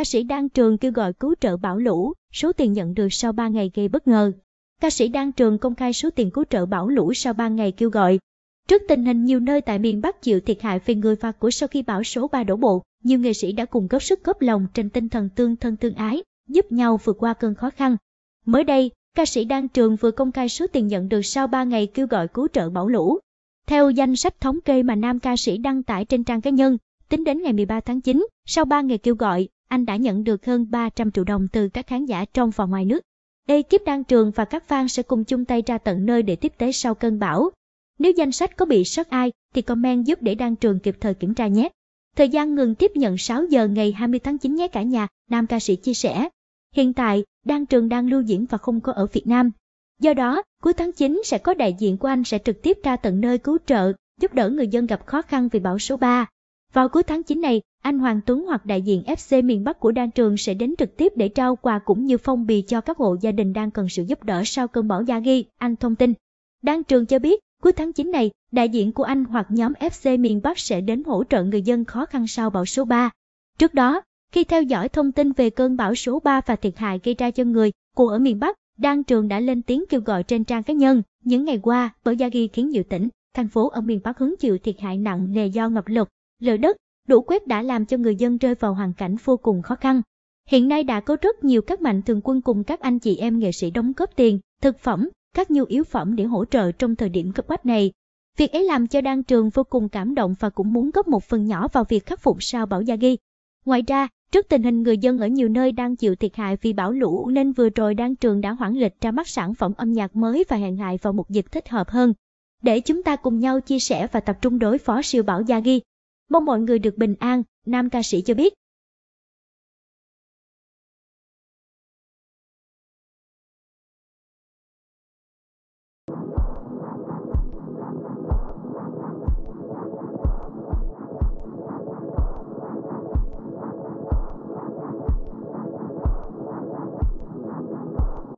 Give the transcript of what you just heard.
Ca sĩ Đan Trường kêu gọi cứu trợ bão lũ, số tiền nhận được sau 3 ngày gây bất ngờ. Ca sĩ Đan Trường công khai số tiền cứu trợ bão lũ sau 3 ngày kêu gọi. Trước tình hình nhiều nơi tại miền Bắc chịu thiệt hại về người và của sau khi bão số 3 đổ bộ, nhiều nghệ sĩ đã cùng góp sức góp lòng trên tinh thần tương thân tương ái, giúp nhau vượt qua cơn khó khăn. Mới đây, ca sĩ Đan Trường vừa công khai số tiền nhận được sau 3 ngày kêu gọi cứu trợ bão lũ. Theo danh sách thống kê mà nam ca sĩ đăng tải trên trang cá nhân, tính đến ngày 13 tháng 9, sau 3 ngày kêu gọi, anh đã nhận được hơn 300 triệu đồng từ các khán giả trong và ngoài nước. Đây kiếp đăng trường và các fan sẽ cùng chung tay ra tận nơi để tiếp tế sau cơn bão. Nếu danh sách có bị sót ai thì comment giúp để đăng trường kịp thời kiểm tra nhé. Thời gian ngừng tiếp nhận 6 giờ ngày 20 tháng 9 nhé cả nhà, nam ca sĩ chia sẻ. Hiện tại, Đăng Trường đang lưu diễn và không có ở Việt Nam. Do đó, cuối tháng 9 sẽ có đại diện của anh sẽ trực tiếp ra tận nơi cứu trợ, giúp đỡ người dân gặp khó khăn vì bão số 3. Vào cuối tháng 9 này, anh Hoàng Tuấn hoặc đại diện FC miền Bắc của Đan Trường sẽ đến trực tiếp để trao quà cũng như phong bì cho các hộ gia đình đang cần sự giúp đỡ sau cơn bão Gia Ghi, anh thông tin. Đan Trường cho biết, cuối tháng 9 này, đại diện của anh hoặc nhóm FC miền Bắc sẽ đến hỗ trợ người dân khó khăn sau bão số 3. Trước đó, khi theo dõi thông tin về cơn bão số 3 và thiệt hại gây ra cho người, của ở miền Bắc, Đan Trường đã lên tiếng kêu gọi trên trang cá nhân. Những ngày qua, bão Gia Ghi khiến nhiều tỉnh, thành phố ở miền Bắc hứng chịu thiệt hại nặng nề do ngập lụt, lở đất, lũ quét đã làm cho người dân rơi vào hoàn cảnh vô cùng khó khăn. Hiện nay đã có rất nhiều các mạnh thường quân cùng các anh chị em nghệ sĩ đóng góp tiền, thực phẩm, các nhu yếu phẩm để hỗ trợ trong thời điểm cấp bách này. Việc ấy làm cho Đan Trường vô cùng cảm động và cũng muốn góp một phần nhỏ vào việc khắc phục sao bão Gia Ghi. Ngoài ra, trước tình hình người dân ở nhiều nơi đang chịu thiệt hại vì bão lũ nên vừa rồi Đan Trường đã hoãn lịch ra mắt sản phẩm âm nhạc mới và hẹn lại vào một dịp thích hợp hơn. Để chúng ta cùng nhau chia sẻ và tập trung đối phó siêu bão Gia Ghi, Mong mọi người được bình an, nam ca sĩ cho biết.